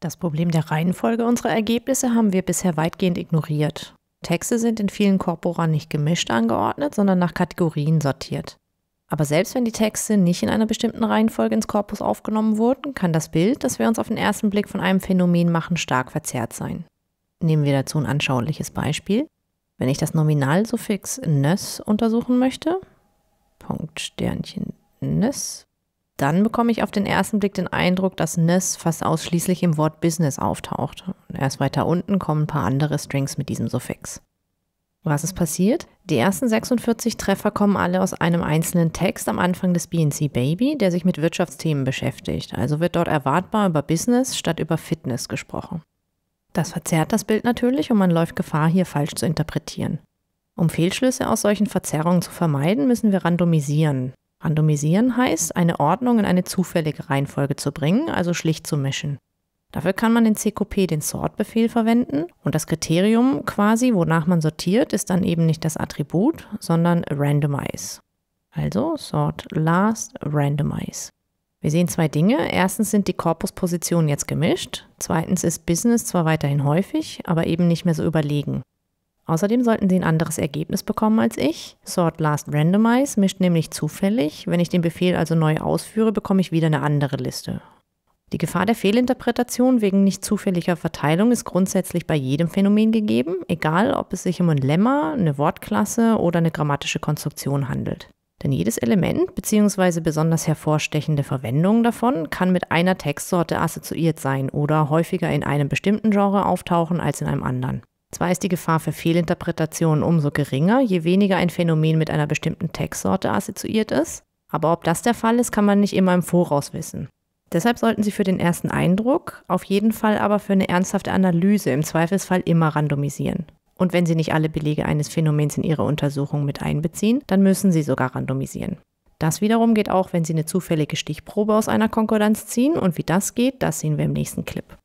Das Problem der Reihenfolge unserer Ergebnisse haben wir bisher weitgehend ignoriert. Texte sind in vielen Corpora nicht gemischt angeordnet, sondern nach Kategorien sortiert. Aber selbst wenn die Texte nicht in einer bestimmten Reihenfolge ins Korpus aufgenommen wurden, kann das Bild, das wir uns auf den ersten Blick von einem Phänomen machen, stark verzerrt sein. Nehmen wir dazu ein anschauliches Beispiel. Wenn ich das Nominalsuffix nös untersuchen möchte, Punkt Sternchen nös, dann bekomme ich auf den ersten Blick den Eindruck, dass Ness fast ausschließlich im Wort Business auftaucht. Erst weiter unten kommen ein paar andere Strings mit diesem Suffix. Was ist passiert? Die ersten 46 Treffer kommen alle aus einem einzelnen Text am Anfang des BNC Baby, der sich mit Wirtschaftsthemen beschäftigt. Also wird dort erwartbar über Business statt über Fitness gesprochen. Das verzerrt das Bild natürlich und man läuft Gefahr, hier falsch zu interpretieren. Um Fehlschlüsse aus solchen Verzerrungen zu vermeiden, müssen wir randomisieren. Randomisieren heißt, eine Ordnung in eine zufällige Reihenfolge zu bringen, also schlicht zu mischen. Dafür kann man in CQP, den Sort-Befehl verwenden und das Kriterium quasi, wonach man sortiert, ist dann eben nicht das Attribut, sondern randomize. Also sort last randomize. Wir sehen zwei Dinge. Erstens sind die Korpuspositionen jetzt gemischt. Zweitens ist Business zwar weiterhin häufig, aber eben nicht mehr so überlegen. Außerdem sollten sie ein anderes Ergebnis bekommen als ich. Sort Last Randomize mischt nämlich zufällig. Wenn ich den Befehl also neu ausführe, bekomme ich wieder eine andere Liste. Die Gefahr der Fehlinterpretation wegen nicht zufälliger Verteilung ist grundsätzlich bei jedem Phänomen gegeben, egal ob es sich um ein Lemma, eine Wortklasse oder eine grammatische Konstruktion handelt. Denn jedes Element bzw. besonders hervorstechende Verwendung davon kann mit einer Textsorte assoziiert sein oder häufiger in einem bestimmten Genre auftauchen als in einem anderen. Zwar ist die Gefahr für Fehlinterpretationen umso geringer, je weniger ein Phänomen mit einer bestimmten Textsorte assoziiert ist, aber ob das der Fall ist, kann man nicht immer im Voraus wissen. Deshalb sollten Sie für den ersten Eindruck, auf jeden Fall aber für eine ernsthafte Analyse im Zweifelsfall immer randomisieren. Und wenn Sie nicht alle Belege eines Phänomens in Ihre Untersuchung mit einbeziehen, dann müssen Sie sogar randomisieren. Das wiederum geht auch, wenn Sie eine zufällige Stichprobe aus einer Konkordanz ziehen und wie das geht, das sehen wir im nächsten Clip.